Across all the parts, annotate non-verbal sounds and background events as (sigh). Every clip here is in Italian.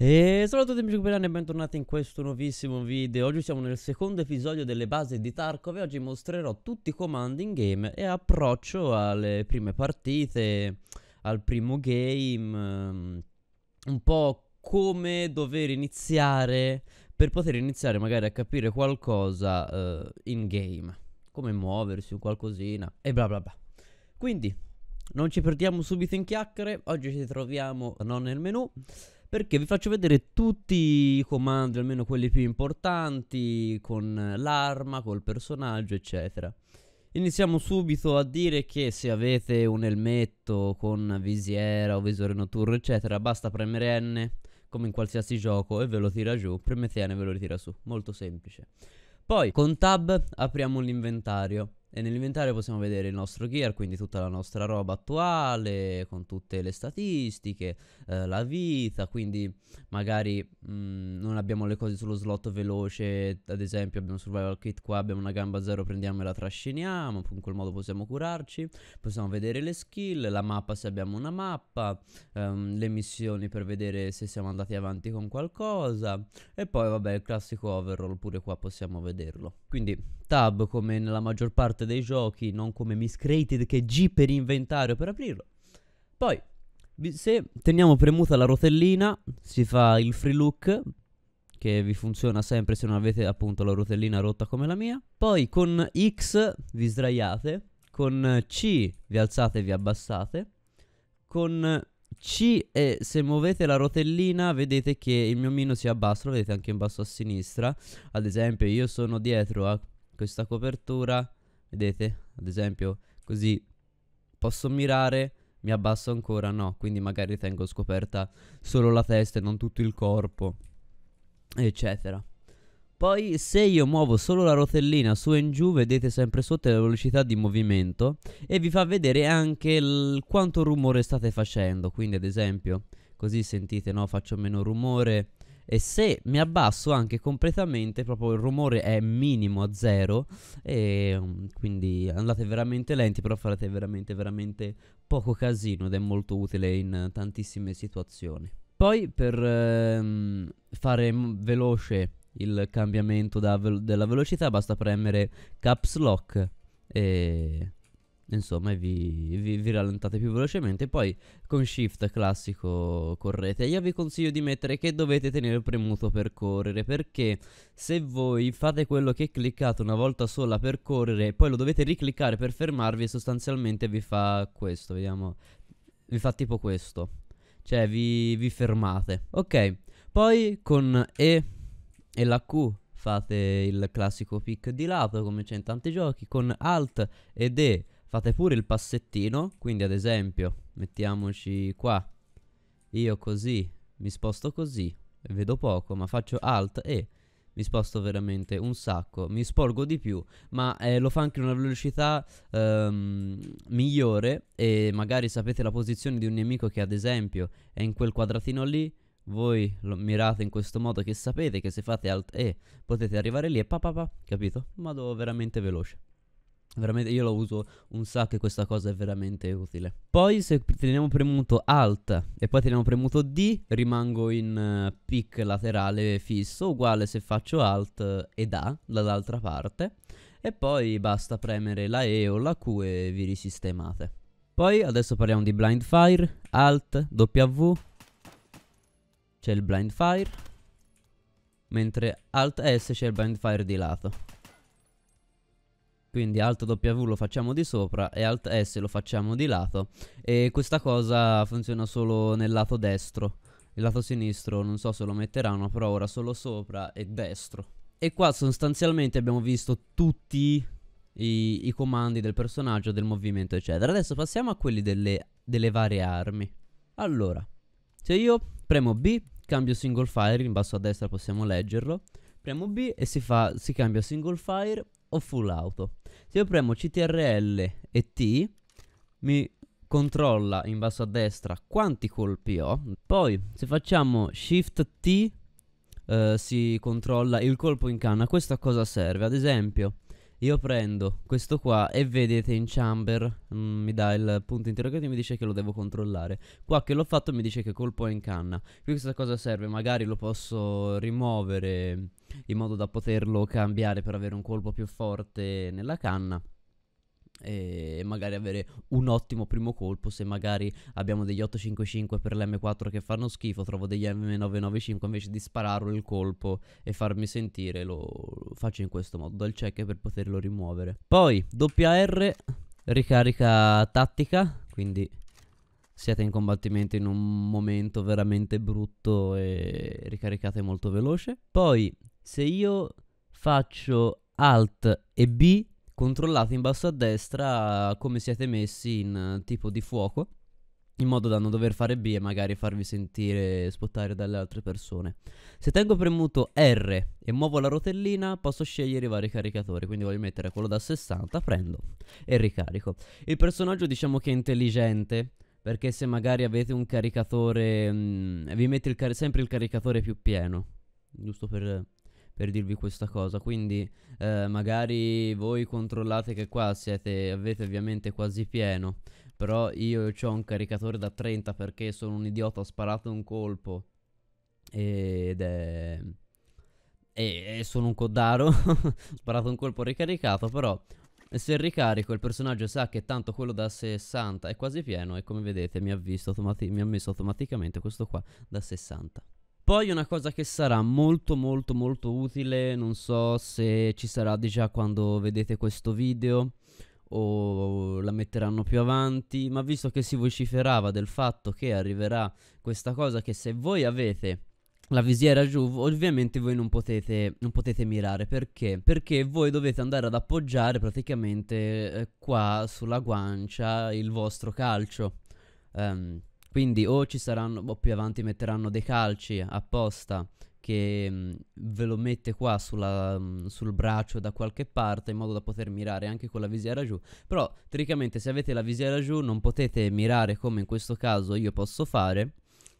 E salve a tutti amici cubitani e bentornati in questo nuovissimo video Oggi siamo nel secondo episodio delle basi di Tarkov e oggi mostrerò tutti i comandi in game e approccio alle prime partite, al primo game ehm, Un po' come dover iniziare per poter iniziare magari a capire qualcosa uh, in game Come muoversi o qualcosina e bla bla bla Quindi non ci perdiamo subito in chiacchiere, oggi ci troviamo non nel menu perché vi faccio vedere tutti i comandi, almeno quelli più importanti, con l'arma, col personaggio, eccetera. Iniziamo subito a dire che se avete un elmetto con visiera o visore notturno, eccetera, basta premere N, come in qualsiasi gioco, e ve lo tira giù, premete N e ve lo ritira su, molto semplice. Poi, con Tab, apriamo l'inventario. E nell'inventario possiamo vedere il nostro gear, quindi tutta la nostra roba attuale, con tutte le statistiche, eh, la vita, quindi magari mh, mm, non abbiamo le cose sullo slot veloce, ad esempio abbiamo survival kit qua, abbiamo una gamba zero, prendiamo e la trasciniamo, in quel modo possiamo curarci, possiamo vedere le skill, la mappa se abbiamo una mappa, ehm, le missioni per vedere se siamo andati avanti con qualcosa, e poi vabbè il classico overall pure qua possiamo vederlo. Quindi tab come nella maggior parte parte dei giochi, non come Miscreated che G per inventario per aprirlo. Poi, se teniamo premuta la rotellina, si fa il free look, che vi funziona sempre se non avete appunto la rotellina rotta come la mia. Poi con X vi sdraiate, con C vi alzate e vi abbassate, con C e se muovete la rotellina vedete che il mio mino si abbassa, lo vedete anche in basso a sinistra. Ad esempio io sono dietro a questa copertura Vedete? Ad esempio, così posso mirare, mi abbasso ancora, no, quindi magari tengo scoperta solo la testa e non tutto il corpo, eccetera. Poi se io muovo solo la rotellina su e in giù vedete sempre sotto la velocità di movimento e vi fa vedere anche quanto rumore state facendo, quindi ad esempio così sentite no faccio meno rumore e se mi abbasso anche completamente proprio il rumore è minimo a zero e mm, quindi andate veramente lenti però farete veramente veramente poco casino ed è molto utile in tantissime situazioni. Poi per ehm, fare veloce il cambiamento ve- della velocità basta premere caps lock e insomma vi, vi, vi, rallentate più velocemente poi con shift classico correte io vi consiglio di mettere che dovete tenere premuto per correre perché se voi fate quello che cliccate una volta sola per correre poi lo dovete ricliccare per fermarvi e sostanzialmente vi fa questo vediamo vi fa tipo questo cioè vi, vi fermate ok poi con E e la Q fate il classico pick di lato come c'è in tanti giochi con Alt ed E Fate pure il passettino, quindi ad esempio, mettiamoci qua. Io così, mi sposto così, vedo poco, ma faccio alt e mi sposto veramente un sacco, mi sporgo di più, ma eh, lo fa anche una velocità ehm, migliore e magari sapete la posizione di un nemico che ad esempio è in quel quadratino lì, voi lo mirate in questo modo che sapete che se fate alt E potete arrivare lì e papà, capito? pa, capito? veramente veloce. Veramente io lo uso un sacco e questa cosa è veramente utile. Poi se teniamo premuto Alt e poi teniamo premuto D rimango in uh, eh, pick laterale fisso uguale se faccio Alt ed A dall'altra parte e poi basta premere la E o la Q e vi risistemate. Poi adesso parliamo di blind fire, Alt, W, c'è il blind fire, mentre Alt S c'è il blind fire di lato quindi alt W lo facciamo di sopra e alt S lo facciamo di lato e questa cosa funziona solo nel lato destro il lato sinistro non so se lo metteranno però ora solo sopra e destro e qua sostanzialmente abbiamo visto tutti i, i comandi del personaggio, del movimento eccetera adesso passiamo a quelli delle, delle varie armi allora se io premo B cambio single fire in basso a destra possiamo leggerlo premo B e si, fa, si cambia single fire o full auto. Se io premo CTRL e T mi controlla in basso a destra quanti colpi ho. Poi se facciamo Shift T eh, si controlla il colpo in canna. Questo a cosa serve? Ad esempio io prendo questo qua e vedete in chamber mh, mm, mi dà il punto interrogativo e mi dice che lo devo controllare. Qua che l'ho fatto mi dice che colpo è in canna. Qui Questa cosa serve? Magari lo posso rimuovere in modo da poterlo cambiare per avere un colpo più forte nella canna e magari avere un ottimo primo colpo se magari abbiamo degli 855 per l'M4 che fanno schifo trovo degli M995 invece di spararlo il colpo e farmi sentire lo faccio in questo modo dal check per poterlo rimuovere poi doppia R ricarica tattica quindi siete in combattimento in un momento veramente brutto e ricaricate molto veloce poi se io faccio Alt e B, controllate in basso a destra come siete messi in eh, tipo di fuoco, in modo da non dover fare B e magari farvi sentire spottare dalle altre persone. Se tengo premuto R e muovo la rotellina, posso scegliere i vari caricatori, quindi voglio mettere quello da 60, prendo e ricarico. Il personaggio diciamo che è intelligente, perché se magari avete un caricatore, mh, mm, vi mette il car- sempre il caricatore più pieno, giusto per per dirvi questa cosa. Quindi eh, magari voi controllate che qua siete, avete ovviamente quasi pieno. Però io ho un caricatore da 30 perché sono un idiota, ho sparato un colpo. Ed è... E, e sono un coddaro. (laughs) ho sparato un colpo ricaricato, però... Se ricarico il personaggio sa che tanto quello da 60 è quasi pieno e come vedete mi ha, mi ha messo automaticamente questo qua da 60. Poi una cosa che sarà molto molto molto utile, non so se ci sarà già quando vedete questo video o la metteranno più avanti, ma visto che si vociferava del fatto che arriverà questa cosa che se voi avete la visiera giù, ovviamente voi non potete, non potete mirare perché? Perché voi dovete andare ad appoggiare praticamente eh, qua sulla guancia il vostro calcio. Um, quindi o ci saranno, o più avanti metteranno dei calci apposta che mh, ve lo mette qua sulla, mh, sul braccio da qualche parte in modo da poter mirare anche con la visiera giù. Però teoricamente se avete la visiera giù non potete mirare come in questo caso io posso fare,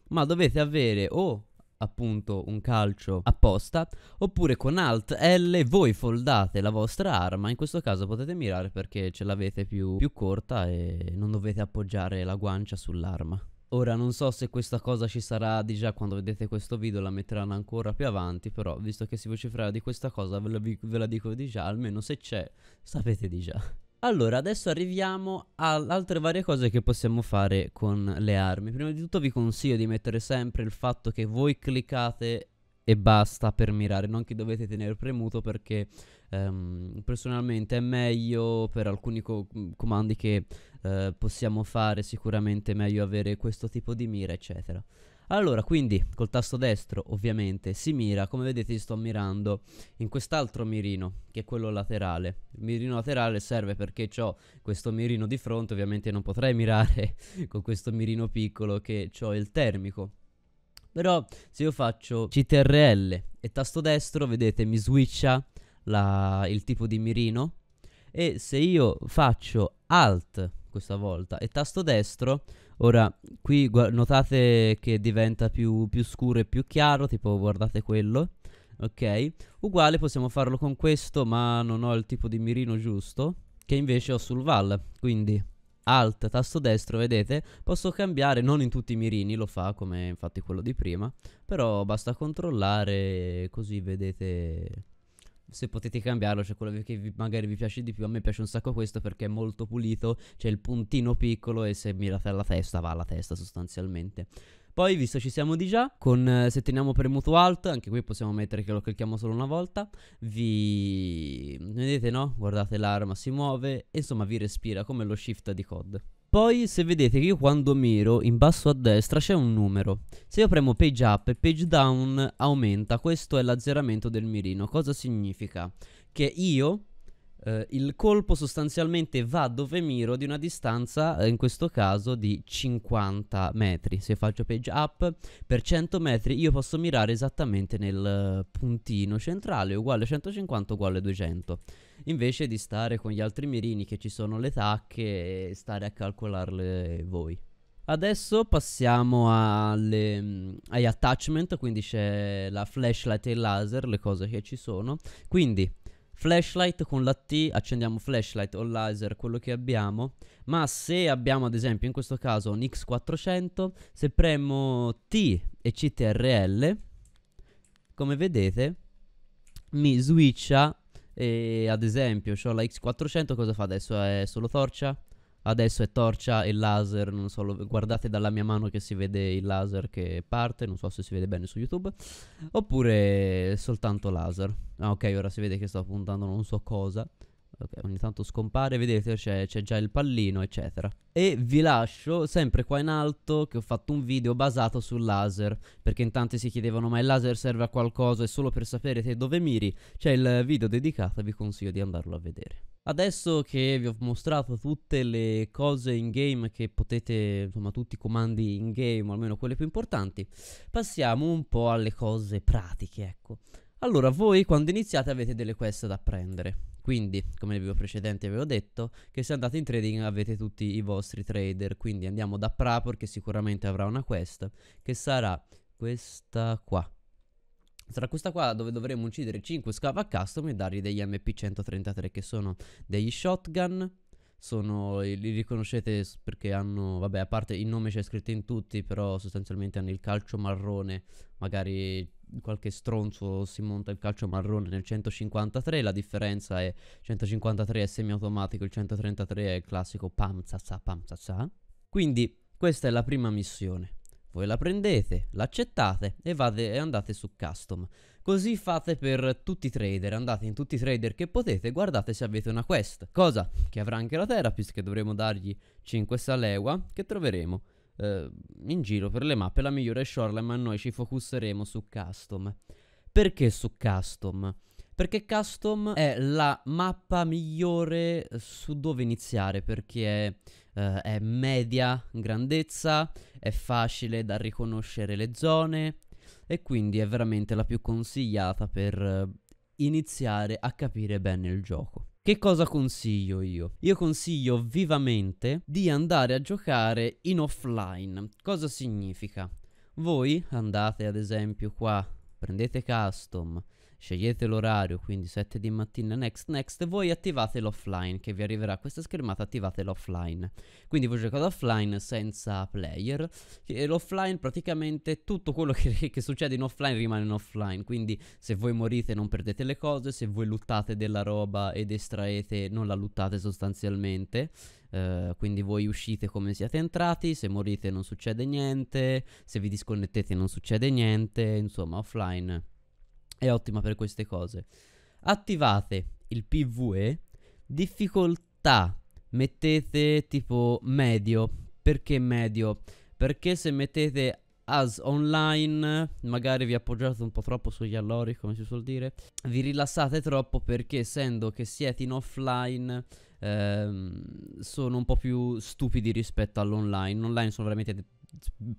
ma dovete avere o appunto un calcio apposta oppure con alt L voi foldate la vostra arma in questo caso potete mirare perché ce l'avete più, più corta e non dovete appoggiare la guancia sull'arma Ora non so se questa cosa ci sarà di già quando vedete questo video, la metteranno ancora più avanti, però visto che si vocifera di questa cosa ve la, ve la dico di già, almeno se c'è sapete di già. Allora, adesso arriviamo ad altre varie cose che possiamo fare con le armi. Prima di tutto vi consiglio di mettere sempre il fatto che voi cliccate e basta per mirare, non che dovete tenere premuto perché um, personalmente è meglio per alcuni co- mm, comandi che uh, possiamo fare, sicuramente è meglio avere questo tipo di mira, eccetera. Allora, quindi col tasto destro ovviamente si mira, come vedete sto mirando in quest'altro mirino, che è quello laterale. Il mirino laterale serve perché ho questo mirino di fronte, ovviamente non potrei mirare (laughs) con questo mirino piccolo che ho il termico. Però se io faccio CTRL e tasto destro, vedete, mi switcha la, il tipo di mirino e se io faccio Alt questa volta e tasto destro, ora qui notate che diventa più, più scuro e più chiaro, tipo guardate quello, ok? Uguale possiamo farlo con questo ma non ho il tipo di mirino giusto che invece ho sul VAL, quindi Alt, tasto destro, vedete, posso cambiare, non in tutti i mirini, lo fa come infatti quello di prima, però basta controllare così vedete se potete cambiarlo, c'è cioè quello che vi, magari vi piace di più. A me piace un sacco questo perché è molto pulito, c'è il puntino piccolo e se mirate alla testa va alla testa sostanzialmente. Poi, visto ci siamo di già, con, eh, se teniamo premuto alt, anche qui possiamo mettere che lo clicchiamo solo una volta, vi... vedete no? Guardate l'arma, si muove, insomma vi respira come lo shift di COD. Poi se vedete che io quando miro in basso a destra c'è un numero Se io premo page up e page down aumenta Questo è l'azzeramento del mirino Cosa significa? Che io eh, il colpo sostanzialmente va dove miro di una distanza eh, in questo caso di 50 metri Se faccio page up per 100 metri io posso mirare esattamente nel eh, puntino centrale Uguale 150 uguale 200 invece di stare con gli altri mirini che ci sono le tacche e stare a calcolarle voi. Adesso passiamo alle, mm, agli attachment, quindi c'è la flashlight e il laser, le cose che ci sono. Quindi flashlight con la T, accendiamo flashlight o laser, quello che abbiamo, ma se abbiamo ad esempio in questo caso un X400, se premo T e CTRL, come vedete mi switcha e ad esempio, ho la X400, cosa fa adesso? È solo torcia? Adesso è torcia e laser, non so, guardate dalla mia mano che si vede il laser che parte, non so se si vede bene su YouTube, oppure soltanto laser. Ah ok, ora si vede che sto puntando non so cosa. Okay, ogni tanto scompare, vedete c'è, c'è già il pallino eccetera E vi lascio sempre qua in alto che ho fatto un video basato sul laser Perché in tanti si chiedevano ma il laser serve a qualcosa e solo per sapere te dove miri C'è il video dedicato vi consiglio di andarlo a vedere Adesso che vi ho mostrato tutte le cose in game che potete, insomma tutti i comandi in game, almeno quelle più importanti Passiamo un po' alle cose pratiche ecco allora, voi quando iniziate avete delle quest da prendere. Quindi, come nel video precedente avevo detto, che se andate in trading avete tutti i vostri trader. Quindi andiamo da Prapor che sicuramente avrà una quest, che sarà questa qua. Sarà questa qua dove dovremo uccidere 5 scava custom e dargli degli MP133 che sono degli shotgun sono, li riconoscete perché hanno, vabbè, a parte il nome c'è scritto in tutti, però sostanzialmente hanno il calcio marrone, magari qualche stronzo si monta il calcio marrone nel 153, la differenza è 153 è semiautomatico, il 133 è il classico pam zazza pam zazza. Quindi questa è la prima missione. Voi la prendete, l'accettate e, vade, e andate su custom. Così fate per tutti i trader, andate in tutti i trader che potete e guardate se avete una quest. Cosa che avrà anche la Therapist che dovremo dargli 5 Salewa che troveremo eh, in giro per le mappe la migliore è Shoreline, ma noi ci focusseremo su Custom. Perché su Custom? Perché Custom è la mappa migliore su dove iniziare, perché è, eh, è media grandezza, è facile da riconoscere le zone e quindi è veramente la più consigliata per eh, iniziare a capire bene il gioco. Che cosa consiglio io? Io consiglio vivamente di andare a giocare in offline. Cosa significa? Voi andate ad esempio qua, prendete custom, scegliete l'orario, quindi 7 di mattina next next, voi attivate l'offline che vi arriverà questa schermata, attivate l'offline. Quindi voi giocate offline senza player e l'offline praticamente tutto quello che, (laughs) che, succede in offline rimane in offline, quindi se voi morite non perdete le cose, se voi luttate della roba ed estraete non la luttate sostanzialmente. Uh, quindi voi uscite come siete entrati, se morite non succede niente, se vi disconnettete non succede niente, insomma offline è ottima per queste cose. Attivate il PVE, difficoltà mettete tipo medio. Perché medio? Perché se mettete as online, magari vi appoggiate un po' troppo sugli allori, come si suol dire, vi rilassate troppo perché essendo che siete in offline ehm, sono un po' più stupidi rispetto all'online. Online sono veramente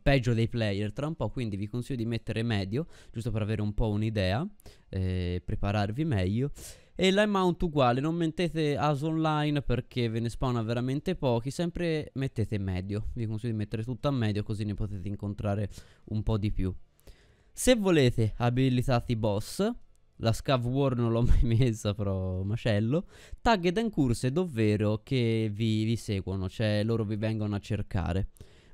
peggio dei player tra un po', quindi vi consiglio di mettere medio, giusto per avere un po' un'idea, eh, prepararvi meglio. E l'amount uguale, non mettete as online perché ve ne spawna veramente pochi, sempre mettete medio, vi consiglio di mettere tutto a medio così ne potete incontrare un po' di più. Se volete abilitati boss, la scav war non l'ho (laughs) mai messa però macello tagged ed curse, ovvero che vi, vi seguono cioè loro vi vengono a cercare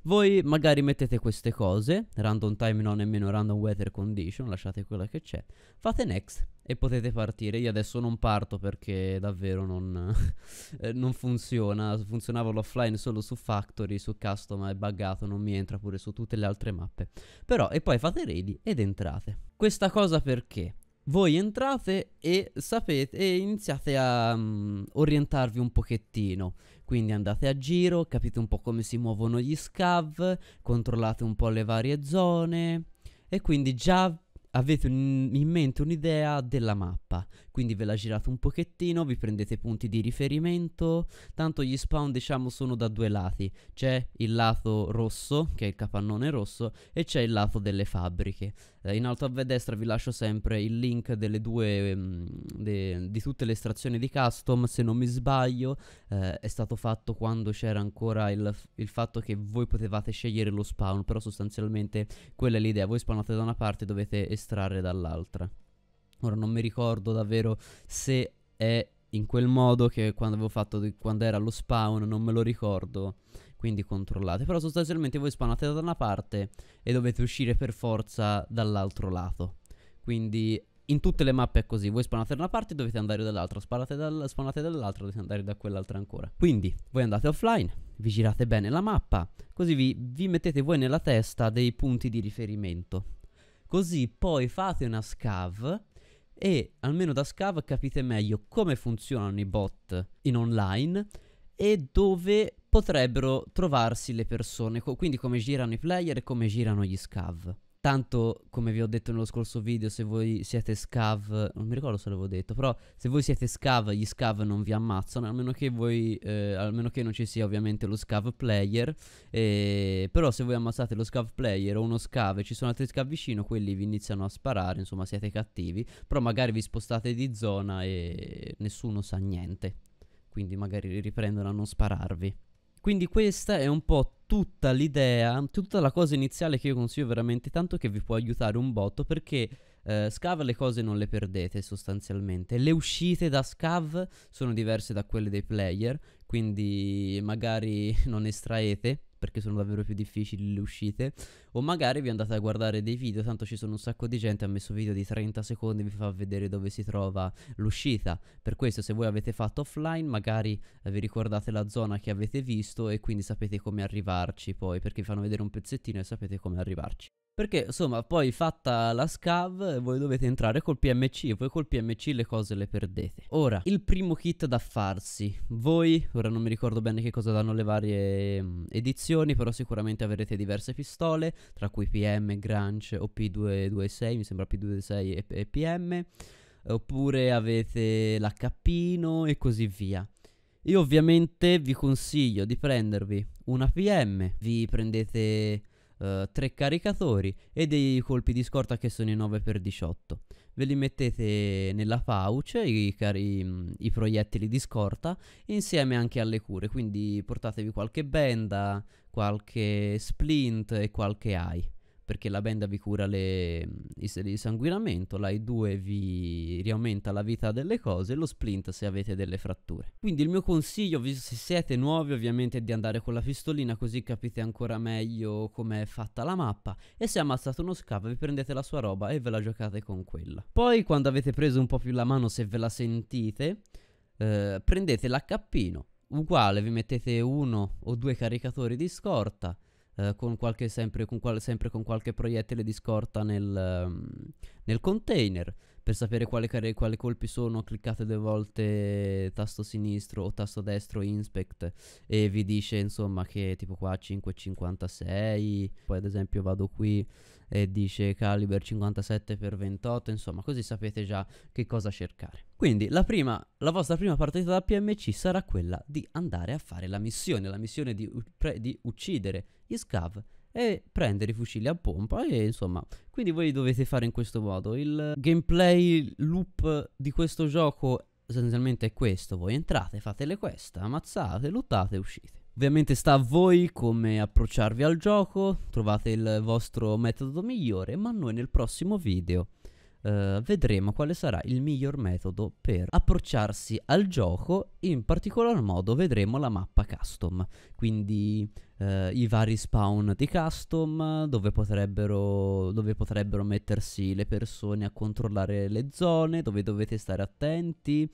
voi magari mettete queste cose, random time non è meno random weather condition, lasciate quella che c'è, fate next e potete partire. Io adesso non parto perché davvero non, (laughs) eh, non funziona, funzionava l'offline solo su factory, su custom è buggato, non mi entra pure su tutte le altre mappe. Però e poi fate ready ed entrate. Questa cosa perché? voi entrate e sapete e iniziate a um, orientarvi un pochettino quindi andate a giro, capite un po' come si muovono gli scav, controllate un po' le varie zone e quindi già avete in mente un'idea della mappa quindi ve la girate un pochettino, vi prendete punti di riferimento, tanto gli spawn diciamo sono da due lati, c'è il lato rosso che è il capannone rosso e c'è il lato delle fabbriche. Eh, in alto a destra vi lascio sempre il link delle due, ehm, de, di tutte le estrazioni di custom, se non mi sbaglio eh, è stato fatto quando c'era ancora il, il fatto che voi potevate scegliere lo spawn, però sostanzialmente quella è l'idea, voi spawnate da una parte e dovete estrarre dall'altra. Ora non mi ricordo davvero se è in quel modo che quando avevo fatto quando era lo spawn, non me lo ricordo. Quindi controllate. Però sostanzialmente voi spawnate da una parte e dovete uscire per forza dall'altro lato. Quindi in tutte le mappe è così. Voi spawnate da una parte e dovete andare dall'altra. Sparate dal, spawnate dall'altra dovete andare da quell'altra ancora. Quindi voi andate offline, vi girate bene la mappa. Così vi, vi mettete voi nella testa dei punti di riferimento. Così poi fate una scav e almeno da scav capite meglio come funzionano i bot in online e dove potrebbero trovarsi le persone, quindi come girano i player e come girano gli scav tanto come vi ho detto nello scorso video, se voi siete scav, non mi ricordo se l'avevo detto, però se voi siete scav, gli scav non vi ammazzano, almeno che, voi, eh, almeno che non ci sia ovviamente lo scav player, eh, però se voi ammazzate lo scav player o uno scav e ci sono altri scav vicino, quelli vi iniziano a sparare, insomma siete cattivi, però magari vi spostate di zona e nessuno sa niente, quindi magari riprendono a non spararvi. Quindi questa è un po' tutta l'idea, tutta la cosa iniziale che io consiglio veramente tanto che vi può aiutare un botto perché Uh, scav le cose non le perdete sostanzialmente. Le uscite da scav sono diverse da quelle dei player, quindi magari non estraete perché sono davvero più difficili le uscite, o magari vi andate a guardare dei video, tanto ci sono un sacco di gente, ha messo video di 30 secondi, vi fa vedere dove si trova l'uscita. Per questo se voi avete fatto offline, magari eh, vi ricordate la zona che avete visto e quindi sapete come arrivarci poi, perché vi fanno vedere un pezzettino e sapete come arrivarci. Perché insomma poi fatta la scav voi dovete entrare col PMC e poi col PMC le cose le perdete. Ora, il primo kit da farsi. Voi, ora non mi ricordo bene che cosa danno le varie mm, edizioni, però sicuramente avrete diverse pistole, tra cui PM, Grunge o P226, mi sembra P226 e, e PM, oppure avete la e così via. Io ovviamente vi consiglio di prendervi una PM, vi prendete uh, tre caricatori e dei colpi di scorta che sono i 9x18. Ve li mettete nella pouch, i, cari, mm, i proiettili di scorta, insieme anche alle cure, quindi portatevi qualche benda, qualche splint e qualche eye perché la benda vi cura le, mm, sanguinamento, l'AI2 vi riaumenta la vita delle cose lo splint se avete delle fratture. Quindi il mio consiglio, se siete nuovi ovviamente, è di andare con la pistolina così capite ancora meglio com'è fatta la mappa e se ammazzate uno scavo vi prendete la sua roba e ve la giocate con quella. Poi quando avete preso un po' più la mano, se ve la sentite, eh, prendete l'HP, uguale vi mettete uno o due caricatori di scorta eh, con qualche, sempre, con qual- sempre, con qualche proiettile di scorta nel, um, nel container per sapere quale, care- colpi sono, cliccate due volte tasto sinistro o tasto destro inspect e vi dice insomma che tipo qua 5,56, poi ad esempio vado qui e dice caliber 57x28, insomma così sapete già che cosa cercare. Quindi la, prima, la vostra prima partita da PMC sarà quella di andare a fare la missione, la missione di, di uccidere gli scav e prendere i fucili a pompa e insomma quindi voi dovete fare in questo modo il gameplay loop di questo gioco essenzialmente è questo voi entrate fate le quest ammazzate lottate uscite Ovviamente sta a voi come approcciarvi al gioco, trovate il vostro metodo migliore, ma noi nel prossimo video eh, vedremo quale sarà il miglior metodo per approcciarsi al gioco, in particolar modo vedremo la mappa custom, quindi eh, i vari spawn di custom dove potrebbero, dove potrebbero mettersi le persone a controllare le zone, dove dovete stare attenti.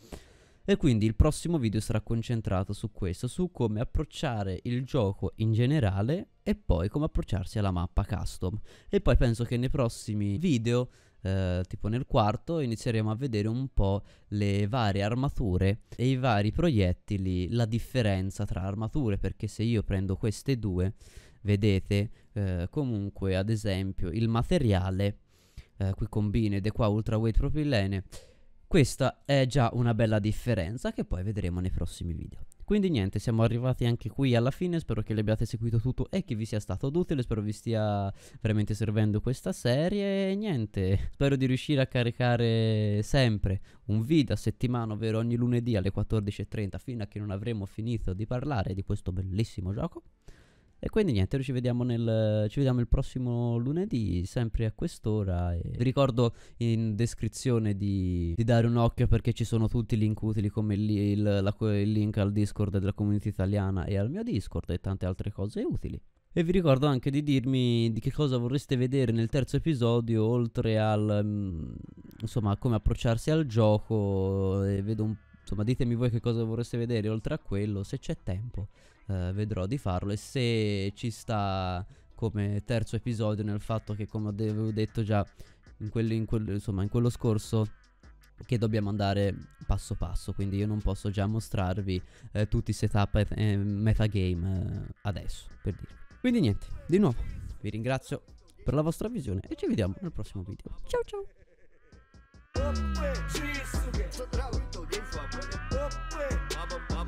E quindi il prossimo video sarà concentrato su questo, su come approcciare il gioco in generale e poi come approcciarsi alla mappa custom. E poi penso che nei prossimi video, eh, tipo nel quarto, inizieremo a vedere un po' le varie armature e i vari proiettili, la differenza tra armature, perché se io prendo queste due, vedete eh, comunque ad esempio il materiale, eh, qui combine ed è qua ultra weight propilene, questa è già una bella differenza che poi vedremo nei prossimi video. Quindi niente, siamo arrivati anche qui alla fine, spero che l'abbiate seguito tutto e che vi sia stato utile, spero vi stia veramente servendo questa serie e niente, spero di riuscire a caricare sempre un video a settimana, ovvero ogni lunedì alle 14.30 fino a che non avremo finito di parlare di questo bellissimo gioco. E quindi niente, noi ci vediamo, nel, ci vediamo il prossimo lunedì, sempre a quest'ora. vi ricordo in descrizione di, di, dare un occhio perché ci sono tutti i link utili come il, il, la, il link al Discord della comunità italiana e al mio Discord e tante altre cose utili. E vi ricordo anche di dirmi di che cosa vorreste vedere nel terzo episodio, oltre al mm, insomma come approcciarsi al gioco. E vedo un, insomma, ditemi voi che cosa vorreste vedere oltre a quello, se c'è tempo. Eh, vedrò di farlo e se ci sta come terzo episodio nel fatto che come avevo detto già in, quelli, in, quel, insomma, in quello scorso che dobbiamo andare passo passo, quindi io non posso già mostrarvi eh, tutti i setup e eh, metagame eh, adesso, per dire. Quindi niente, di nuovo, vi ringrazio per la vostra visione e ci vediamo nel prossimo video. Ciao ciao!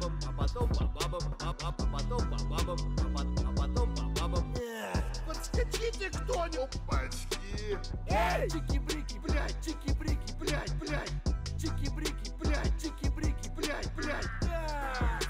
бабам, а потом по бабам, а, а, а потом по бабам, а, а, а потом по бабам. Подскочите кто-нибудь! Пачки! Эй! Чики-брики, блядь, чики-брики, блядь, блядь! Чики-брики, блядь, чики-брики, блядь, блядь!